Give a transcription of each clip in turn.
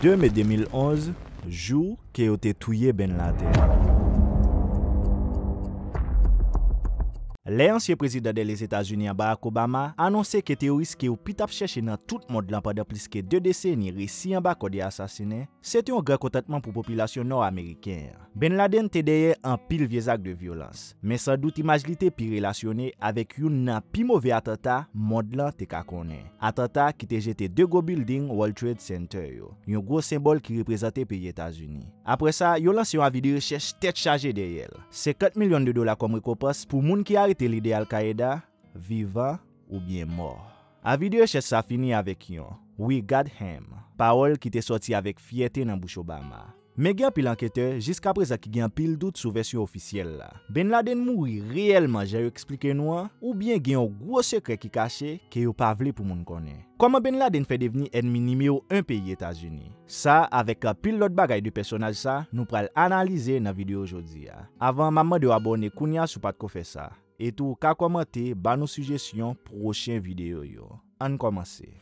De me 2011, jou ke o te touye ben late. Le ansye prezident de les Etats-Unis, Barack Obama, anonsè ke teoriske ou pitap chèche nan tout mod lan pa de pliske 2 desè niri si yon bako de asasine, se te yon grek otatman pou populasyon nor-amerikè. Ben Laden te deye an pil viezak de violans, men san dout imaj li te pi relasyone avek yon nan pi mouve atata mod lan te kakone. Atata ki te jete de go building World Trade Center yo, yon gro sembol ki reprezentè pi Etats-Unis. Apre sa, yon lan se yon avi dire chèche tet chaje de yel. Se 4 milyon de dola komri kopas pou moun ki harit Telide al kaeda, viva ou bien mor. A video chè sa fini avèk yon. We got him. Paol ki te soti avèk fiyete nan Bush Obama. Me gen pil ankete, jisk apreza ki gen pil dout sou versyon ofisyel la. Ben Laden mou yi reèlman jayou eksplike nou an, ou bien gen yon gwo sekre ki kache ke yon pavli pou moun konen. Koman Ben Laden fè devni enmi nimi ou un peyi Etasuni? Sa, avèk pil lot bagay di personaj sa, nou pral analize nan video jodzi ya. Avan maman de wabone kounia sou pat ko fè sa. Et ou ka komante ba nou sujesyon proche videyo yo. An komase.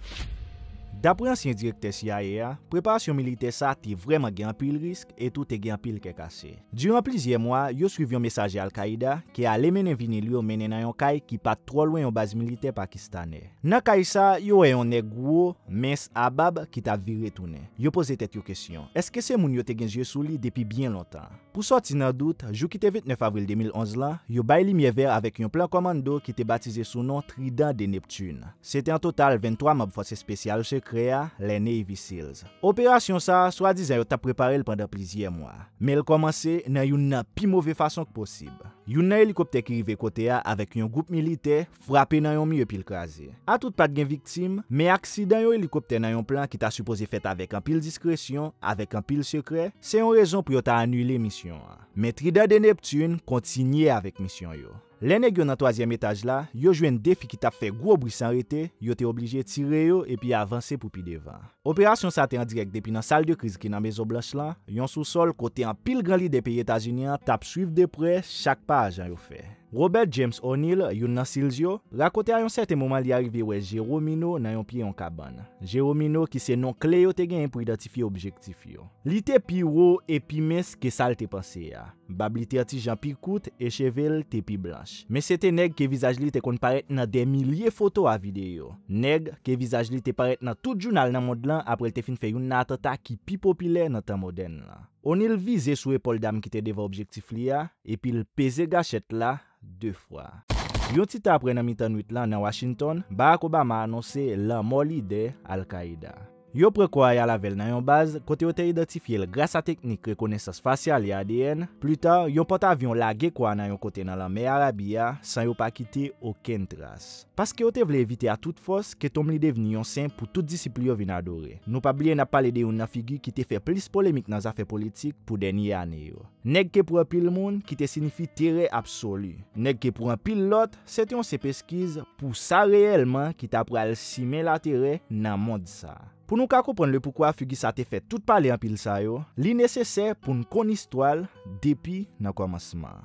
Dapre ansyen direkte CIA, preparasyon milite sa ti vreman genpil risk etou te genpil kekase. Duran plizye mwa, yo suivyon mesaje al-Qaida ki alemenen vini lyo menen ayon kay ki pat tro lwen yon baz milite pakistane. Na kay sa, yo ayon e nek wou mens abab ki ta vire toune. Yo pose tet yo kesyon, eske se moun yo te genjye sou li depi bien lontan? Pou soti nan dout, jou ki te vit 9 avril 2011 la, yo bay li miye ver avèk yon plan komando ki te batize sou non Tridan de Neptune. Se te an total 23 mab fose spesyal chèk kre a, le Navy Seals. Operasyon sa, swa dizan yo ta prepare l pandan plizye mwa. Me l komanse nan yon nan pi mouve fason k posib. Yon nan helikopte ki rive kote a avek yon goup milite, frape nan yon mye pil kaze. A tout pat gen viktim, me aksidan yon helikopte nan yon plan ki ta supose fet avek an pil diskresyon, avek an pil sekre, se yon rezon pou yo ta anule misyon a. Me Trida de Neptune kontinye avek misyon yo. Lenè gyo nan toazyem etaj la, yo jwen defi ki tap fe gwo bris anrete, yo te oblije tire yo epi avanse pou pi devan. Operasyon sa te an direk depi nan sal de kriz ki nan mezo blanche la, yon sou sol kote an pil gali de pi etaj inyan tap suiv de pre, chak pa ajan yo fe. Robert James O'Neill, yon nan Silvio, rakote a yon serte moman li arive we Jeromino nan yon pi yon kaban. Jeromino ki se non kle yo te gen yon pou identifi objektif yo. Li te pi ro e pi mes ke sal te panse ya. Bab li te ati jan pi kout e chevel te pi blanche. Me se te neg ke vizaj li te kon paret nan demilye foto a videyo. Neg ke vizaj li te paret nan tout joun al nan mod lan apre li te fin fe yon natata ki pi popile nan tan moden la. Onil vize sou epol dam ki te deva objektif li ya, epil peze gachet la, de fwa. Yon tit apre nan 2008 lan nan Washington, Barack Obama anonse la moli de Al-Qaeda. Yo prekwa ya lavel nan yon baz kote yo te identifye l grasa teknik rekonesas fasya li adyen, pluta yon pot avyon lage kwa nan yon kote nan la mey arabiya san yo pa kite oken tras. Paske yo te vle evite a tout fos ke tom li deveni yon sen pou tout disipl yo vin adore. Nou pa blye na palede yon na figi ki te fe plis polemik nan zafè politik pou denye aneyo. Neg ke pre pil moun ki te sinifi tere absolu. Neg ke pre pil lot se te yon se peskiz pou sa reyelman ki ta pre al simen la tere nan mod sa. Poun nou kakopon le poukwa fugi sa te fet tout pale an pil sayo, li nese se pou n koni stoal depi nan kwa masman.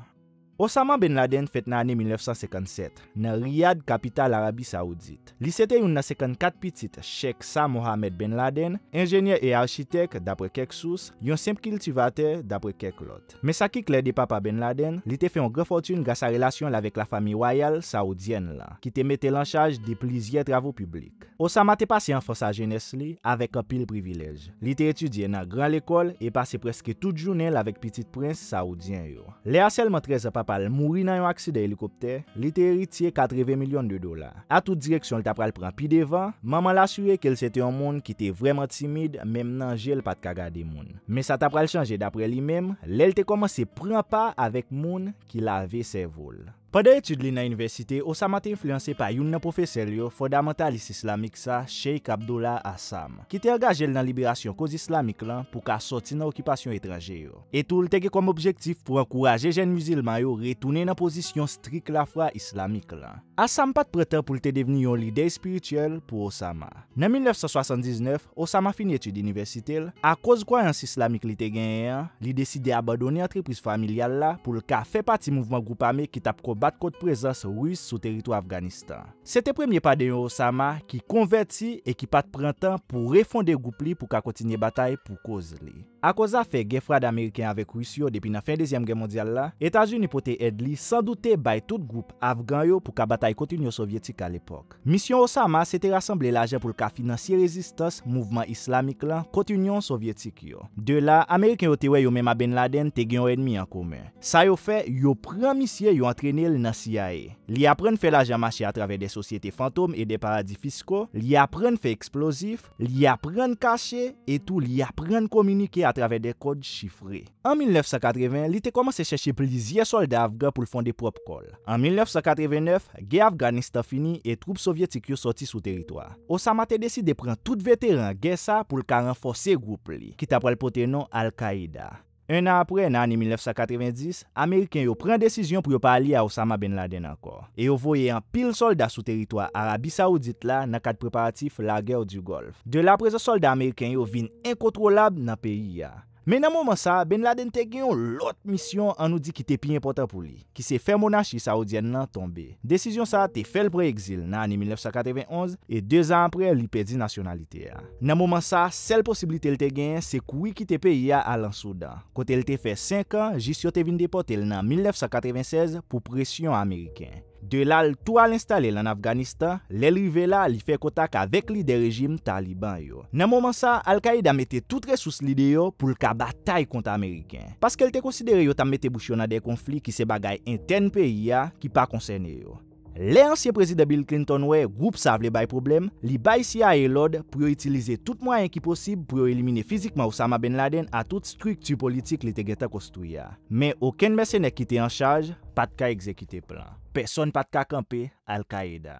Osama Ben Laden fèt nan ane 1957 nan Riyad, kapital Arabi Saoudit. Li sète yon nan 54 pitit Cheikh Sa Mohamed Ben Laden, enjènyèr e architek dapre kek sous, yon sempli kiltivater dapre kek lot. Me sa ki kler de papa Ben Laden, li te fè yon gre fòrtune grasa relasyon lavek la fami wayal Saoudyen la, ki te mette lanchaj di plizye travou publik. Osama te pasè yon fòsa jènesli avèk an pil privilèj. Li te etudye nan gran lèkol e pasè preske tout jounel avèk pitit prins Saoudyen yo. Li a selman 13 papa mouri nan yon akse de helikopte, li te eritiye 80 milyon de dola. A tout direksyon li tap pral pran pi devan, maman la sure ke l se te yon moun ki te vreman timide mem nan jel pat kagade moun. Me sa tap pral chanje dapre li mem, le l te koman se pran pa avèk moun ki la ve se vol. Pade etude li nan universite, Osama te influence pa yon nan profeser yo fondamentalis islamik sa Sheikh Abdullah Assam ki te agajel nan liberasyon koz islamik lan pou ka soti nan okipasyon etraje yo. Etou lteke kom objektif pou ankuraje jen musil mayo retoune nan pozisyon strik lafwa islamik lan. Assam pat preter pou lte deveni yon lider espirituel pou Osama. Nan 1979, Osama fini etude universitel. A koz kwayans islamik li te genyen, li deside abadone antreprise familial la pou lka fe pati mouvman goupame ki tap kope bat kote prezans rwis sou teritou Afganistan. Sete premye pa den yon Osama ki konverti e ki pat prentan pou refonde goup li pou ka kontinye batay pou koz li. A koza fe gefra d'Ameriken avèk rwis yo depi nan fin dezyem gen mondyal la, etanjou nipote Edli san doute bay tout goup Afgan yo pou ka batay kontinyon sovyetik al epok. Misyon Osama sete rassemble la jè pou lka finansye rezistans mouvman islamik lan kontinyon sovyetik yo. De la, Ameriken yo tewe yo mèma ben Laden te gen yon enmi an koumen. Sa yo fe, yo pran misye yo antrenye nan CIA. Li apren fè la jamache a travè de sosyete fantom e de paradis fisko, li apren fè eksplosif, li apren kache, etou li apren komunike a travè de kod chifre. An 1980, li te koman se chèche plizye soldat Afgan pou l'fonde prop kol. An 1989, ge Afganistan fini e troup sovyetik yo soti sou teritoa. Osama te desi de pren tout veteran ge sa pou l'ka renfose group li, ki ta pral pote non Al-Qaeda. Un an apre nan ane 1990, Ameriken yo pren desisyon pou yo pali a Osama Bin Laden akor. E yo voye an pil solda sou teritwa Arabi-Saudit la nan kat preparatif la Ger du Golf. De la prese solda Ameriken yo vin enkotrolab nan peyi ya. Men nan mouman sa, ben la den te gen yon lot misyon an nou di ki te piye pota pou li, ki se fermo na chi saoudyen nan tombe. Desisyon sa te fel pre-ekzil nan ane 1991 e 2 an pre li pedi nasyonalite a. Nan mouman sa, sel posibilite l te gen se koui ki te peye a alansou dan. Kote l te fe 5 an, jisyo te vinde potel nan 1996 pou presyon Ameriken. De lal tou al instale lan Afganistan, lel rive la li fe kotak avek li de rejim Taliban yo. Nan mouman sa, Al-Qaida mette tout resous lide yo pou lka batay konta Ameriken. Paske lte konsidere yo ta mette bouchonade konflik ki se bagay intern peyi ya ki pa konsene yo. Le ansye prezide Bill Clinton we, goup sav le bay problem, li bay si a elod pou yo itilize tout mwayen ki posib pou yo elimine fizikman Osama Bin Laden a tout striktu politik li tegeta kostouya. Men oken mese ne kite an chaj, pat ka ekzekite plan. Peson pat ka kampe, al ka eda.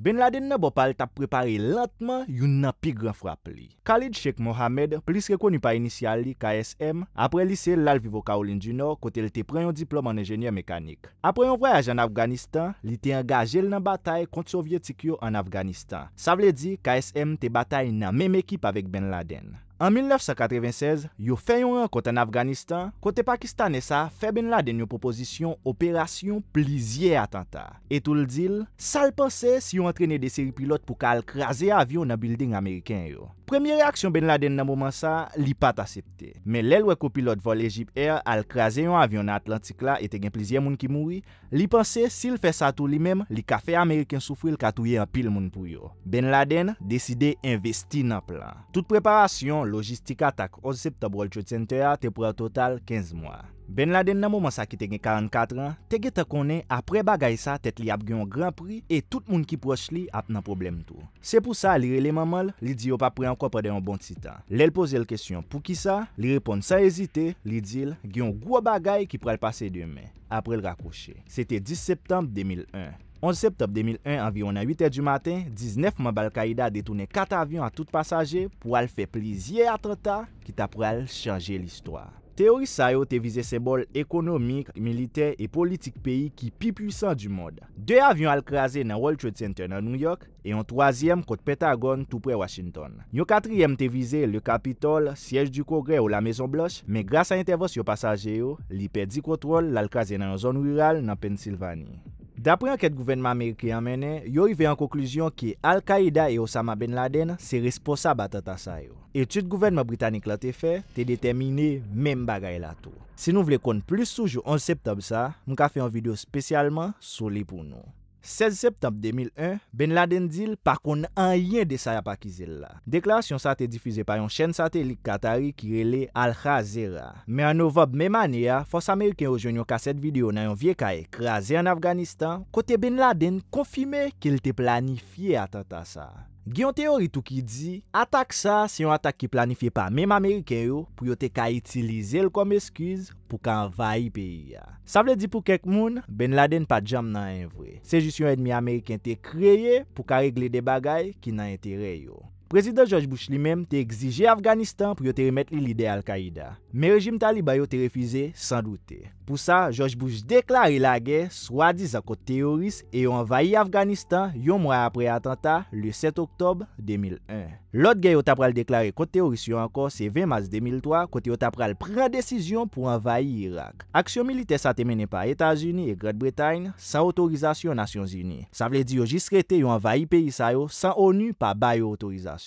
Ben Laden nan bo pal tap prepare latman, yon nan pi gran frap li. Khalid Sheikh Mohamed plis rekonu pa inisial li KSM apre lise lal vivo Kaolin du Nord kote li te preyon diploman enjenye mekanik. Apreyon vrayaj an Afganistan, li te angaje l nan batay kont sovyetik yo an Afganistan. Sa vle di KSM te batay nan menm ekip avek Ben Laden. An 1996, yo fè yon rang kote an Afganistan, kote Pakistan e sa, fè Ben Laden yo proposisyon operasyon plizye atanta. E tou l'dil, sa l'pense si yo antrene de seri pilot pou ka al kraze avyon nan building Ameriken yo. Premye reaksyon Ben Laden nan mouman sa, li pat asepte. Men lèl wè ko pilot vol Egypt Air al kraze yon avyon nan Atlantik la etè gen plizye moun ki mouri, li pense si l'fè sa tou li mem, li ka fè Ameriken soufri l'katouye an pil moun pou yo. Ben Laden deside investi nan plan. Tout preparasyon, logistika tak 11 septembre te pre total 15 mwa. Ben la den nan mouman sa ki te gen 44 an, te gen ta konen apre bagay sa tet li ap gen yon Grand Prix e tout moun ki proche li ap nan problem tou. Se pou sa li releman mal, li di yo pa pre anko pre den yon bon titan. Le l pose l kesyon pou ki sa, li repon sa ezite, li dil gen yon gwa bagay ki pre l pase demen. Apre l rakoshe. Sete 10 septembre 2001. On septop 2001, anviron an 8 er di maten, 19 man bal kaida detounen 4 avyon an tout pasaje pou al fe plizye atrata, kita pral chanje l istwa. Teori sa yo te vize sebol ekonomik, militek e politik peyi ki pi pwisan du mod. De avyon al kraze nan World Trade Center nan New York e an 3e kote Pentagon tou pre Washington. Nyo 4e te vize le Kapitol, siyej du Kongre ou la Mezon Bloch, men grasa intervos yo pasaje yo, li pe di kontrol l al kraze nan yon zon rural nan Pensilvaniye. Dapre anket gouvenman Amerike yamenè, yo yive an konklusyon ki Al-Qaeda e Osama bin Laden se responsab atat asayou. Et tout gouvenman Britannique la te fe, te determine mem bagay la tou. Se nou vle kon plus soujou an septab sa, mou ka fe an video spesyalman soli pou nou. 16 septembre 2001, Ben Laden dil pa kon an yin de sa ya pakizil la. Deklarasyon sa te difize pa yon chen satelik Katari kirele Al-Khazera. Me an nou ah, vop mèmane ya, Fos Ameriken ojon yon kaset video nan yon vie ka ekraze an Afganistan, kote Ben Laden konfime ke l te planifiye atata sa. Gyon te ori tou ki di, atak sa se yon atak ki planifiye pa menm Ameriken yo pou yo te ka itilize l kom eskiz pou kan vayi peyi ya. Sa vle di pou kek moun, ben laden pa jam nan en vre. Se jis yon enmi Ameriken te kreye pou ka regle de bagay ki nan entere yo. Prezident George Bush li menm te egzije Afganistan pou yo te remet li lide al-Qaida. Me rejim talibay yo te refize san doute. Pou sa, George Bush deklari la gen swa diz akot teoris e yo envayi Afganistan yon mwa apre atanta le 7 oktob 2001. Lot gen yo tapral deklari akot teoris yon anko se 20 mas 2003 kote yo tapral pren desisyon pou envayi Irak. Aksyon milite sa temene pa Etasuni e Great Bretagne san otorizasyon Nasyon Zini. Sa vle di yo jisrete yo envayi perisa yo san ONU pa bayi otorizasyon.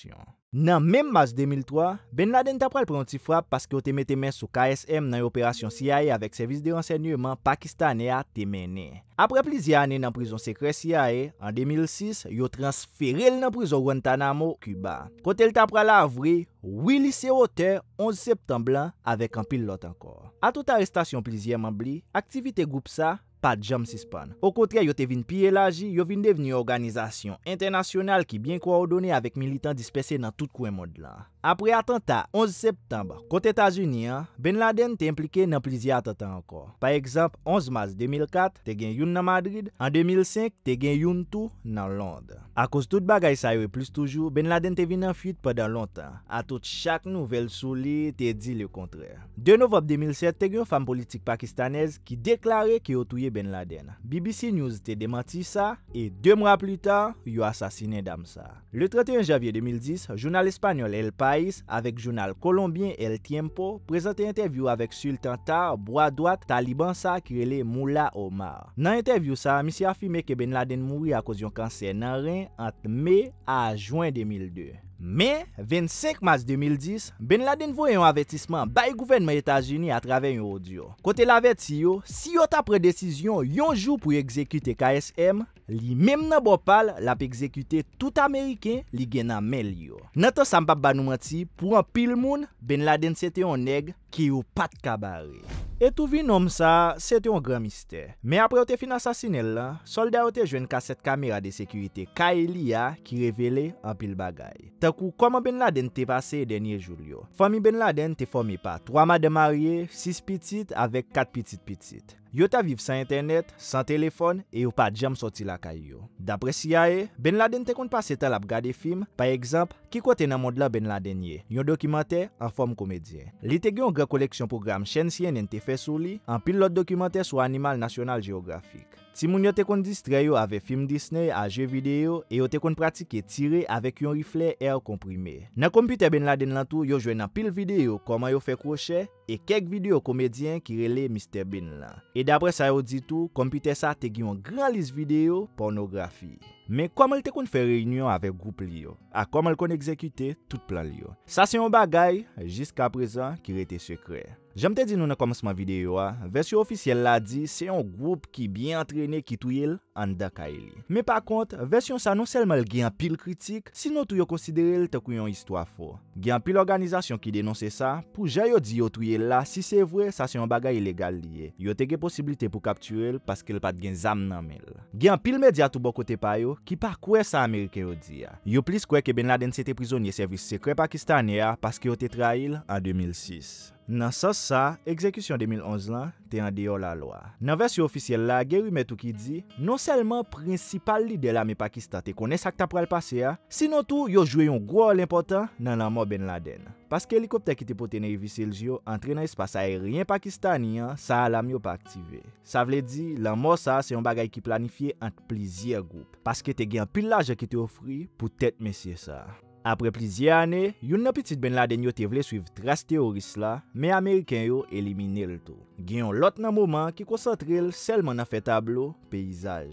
Nan menm mas 2003, Ben Laden tap pral pranti frap paske yo teme temen sou KSM nan y operasyon CIA avek servis de renseñyoman pakistane a temene. Apre plizye ane nan prizon sekre CIA, an 2006, yo transferi el nan prizon Guantanamo, Cuba. Kote el tap pral avri, wili se ote 11 septemblan avek an pil lot ankor. A touta restasyon plizye mambli, aktivite goup sa, pa jam sispan. Okotre, yo te vin pi elaji, yo vin deveni organizasyon internasyonal ki byen kwa ou donye avek militan dispesye nan tout kwen mod la. Apre atenta 11 septembe, kote Etats-Unis, Ben Laden te implike nan plizi atenta ankor. Par ekzamp, 11 mars 2004, te gen yon nan Madrid, an 2005, te gen yon tou nan Londe. A kouse tout bagay sa yoy e plus toujou, Ben Laden te vin nan fuit padan lontan. A tout chak nouvel souli, te di le kontre. De Novob 2007, te gen yon fam politik pakistanez ki deklare ki otouye Ben Laden. BBC News te demanti sa, e 2 mwa pli tan, yo asasine dam sa. Le 31 Javye 2010, Jounal Espanyol El Pai, avèk jounal kolombien El Tiempo, prezante intervyou avèk sultan ta, broa doat, taliban sa, kirele Moula Omar. Nan intervyou sa, misi afime ke Ben Laden mouri akosyon kanser nan ren ant me a jwen 2002. Men, 25 mars 2010, Ben Laden voye yon avetisman bayi gouvenme Etasuni atrave yon audio. Kote la vet si yo, si yo ta pre-desisyon yon jou pou ekzekute KSM, li mem nan bopal la pe ekzekute tout Ameriken li genan mel yo. Neto san pap banoumati, pou an pil moun, Ben Laden sete yon neg ki yo pat kabare. Etouvi nom sa, sete yon gran mister. Men apre yo te fina sasinel la, solda yo te jwen ka set kamera de sekurite KLA ki revele an pil bagay. Fokou koman Ben Laden te pase e denye joul yo? Fomi Ben Laden te fomi pa 3 mademariye, 6 pitit avek 4 pitit pitit. Yo ta viv san internet, san telefon e yo pa jam soti la kay yo. Dapre si ya e, Ben Laden te kon pase tal ap gade film, pa ekzamp, ki kote nan mod la Ben Laden ye, yon dokimante en fom komedyen. Li te gen yon gre koleksyon program chen siyen en te fesou li, an pil lot dokimante sou animal nasyonal geografik. Si moun yo te kon distre yo ave film Disney a je videyo, e yo te kon pratike tire avek yon rifle e air komprime. Na kompite ben la den lantou, yo jwen apil videyo koman yo fe kroche e kek videyo komedyen ki rele mister ben la. E dapre sa yo di tou, kompite sa te giyon granlis videyo pornografi. Men koman te kon fe reynyon avek goup liyo? A koman kon ekzekyte tout plan liyo? Sa se yon bagay, jiska prezan ki rete sekre. Jamte di nou nan komosman videyo a, versyo ofisyel la di se yon group ki byen atrene ki tuyil. an da ka e li. Me pa kont, versyon sa non sel mal gen pil kritik, sino tou yo konsidere l te kou yon histwa fo. Gen pil organizasyon ki denonse sa, pou jay yo di yo tou ye la, si se vwe, sa se yon bagay ilegal liye. Yo te ge posibilite pou kapture l, paske l pat gen zam nan mel. Gen pil medya tou bokote payo, ki pa kouye sa Amerike yo di ya. Yo plis kouye ke ben la den se te prizonye servis sekre pakistanye ya, paske yo te trail an 2006. Nan sa sa, ekzekisyon 2011 lan, an deyo la lo a. Nan vers yo ofisyel la, gen yu met ou ki di, non selman prinsipal li de la mi Pakistan te kone sakta pral pase a, sinon tou yo jwe yon gwo al important nan la mo ben la den. Paske helikopte ki te pote nan yi visil jo, antre nan yi spasa e ryen Pakistani a, sa a la mi yo pa aktive. Sa vle di, la mo sa se yon bagay ki planifiye ant plizier goup. Paske te gen pil laje ki te ofri, pou tèt men se sa. Apre plizye ane, yon nan pitit Ben Laden yo te vle suiv draste oris la, me Ameriken yo elimine l to. Gyon lot nan mouman ki konsantre l selman nan fe tablo, peyizaj.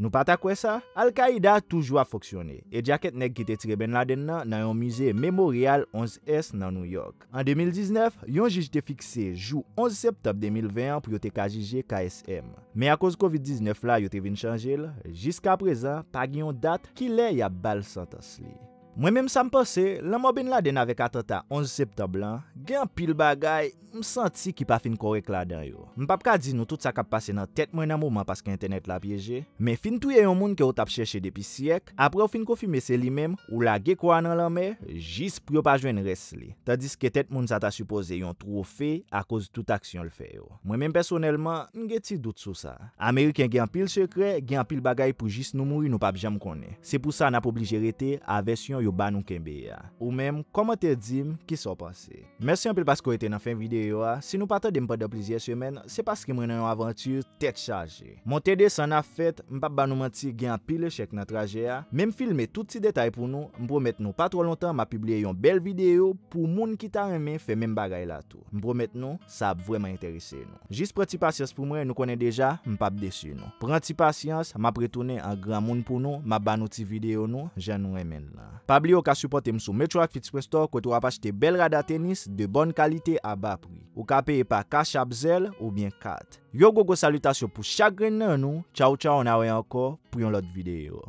Nou pata kwe sa? Al-Qaeda toujwa foksyone, e djaket neg ki te tire Ben Laden nan yon musey Memorial 11S nan New York. An 2019, yon jijte fikse jou 11 septem 2021 pou yote kajije KSM. Me a koz COVID-19 la yote vin chanje l, jiska prezan, pagyon dat ki len ya bal santas li. Mwen men msa mpase, la moben la den ave katata 11 septablan, gen pil bagay, msanti ki pa fin korek la den yo. Mpap ka di nou tout sa kap pase nan tet mwen amouman paske internet la pyeje, men fin touye yon moun ki yo tap cheshe depi siyek, apre ou fin kofime se li menm ou la ge kwa nan lanme, jis priyo pa jwen res li. Tadis ke tet moun sa ta suppose yon trofe a koz tout aksyon l fe yo. Mwen men personelman, mge ti dout sou sa. Ameriken gen pil sekre, gen pil bagay pou jis nou mou yon ou pap jam konen. Se pou sa nan pou obligere te, aves yon, yo ban nou kembe ya. Ou mem, komote di m, ki so pase. Mersi anpil pasko ete nan fin videyo ya. Si nou pata de m pa da plizye semen, se paske m renen yon aventur tet chaje. Mon tede san na fet, m pap ban nou menti gen pil chek nan traje ya. Mem filme tout ti detay pou nou, m promet nou patro lontan ma publie yon bel videyo pou moun ki tan remen fe men bagay la tou. M promet nou, sa ap vreman enterese nou. Jis pranti pasyans pou m re, nou konen deja, m pap desu nou. Pranti pasyans, ma pretoune an gran moun pou nou, ma ban nou ti videyo nou, jan nou remen la. Mabli yo ka supporte m sou Metro Fits Presto kwa tou apache te bel rada tenis de bon kalite a bapri. Yo ka peye pa 4 chabzel ou bien 4. Yo gogo salutasyon pou chagren nan nou. Chow chow, an awen anko pou yon lot videyo.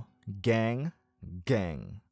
Geng, geng.